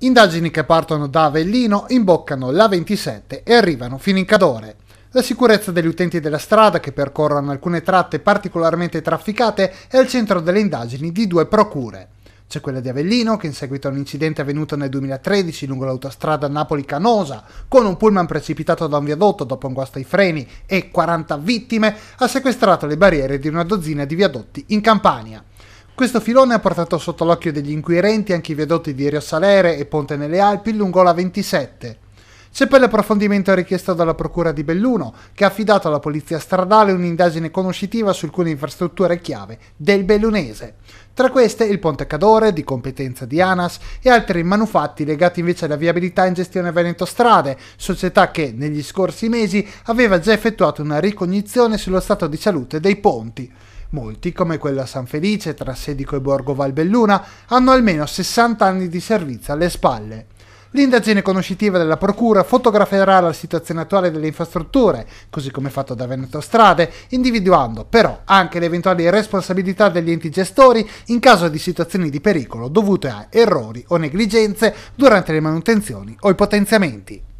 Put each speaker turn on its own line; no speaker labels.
Indagini che partono da Avellino, imboccano la 27 e arrivano fino in Cadore. La sicurezza degli utenti della strada che percorrono alcune tratte particolarmente trafficate è al centro delle indagini di due procure. C'è quella di Avellino, che in seguito a un incidente avvenuto nel 2013 lungo l'autostrada Napoli-Canosa, con un pullman precipitato da un viadotto dopo un guasto ai freni e 40 vittime, ha sequestrato le barriere di una dozzina di viadotti in Campania. Questo filone ha portato sotto l'occhio degli inquirenti anche i viadotti di Rio Salere e Ponte nelle Alpi lungo la 27. C'è poi l'approfondimento richiesto dalla Procura di Belluno, che ha affidato alla Polizia Stradale un'indagine conoscitiva su alcune infrastrutture chiave del bellunese. Tra queste il Ponte Cadore, di competenza di ANAS, e altri manufatti legati invece alla viabilità in gestione Veneto Strade, società che negli scorsi mesi aveva già effettuato una ricognizione sullo stato di salute dei ponti. Molti, come quello a San Felice tra Sedico e Borgo Valbelluna, hanno almeno 60 anni di servizio alle spalle. L'indagine conoscitiva della Procura fotograferà la situazione attuale delle infrastrutture, così come fatto da Veneto Strade, individuando però anche le eventuali responsabilità degli enti gestori in caso di situazioni di pericolo dovute a errori o negligenze durante le manutenzioni o i potenziamenti.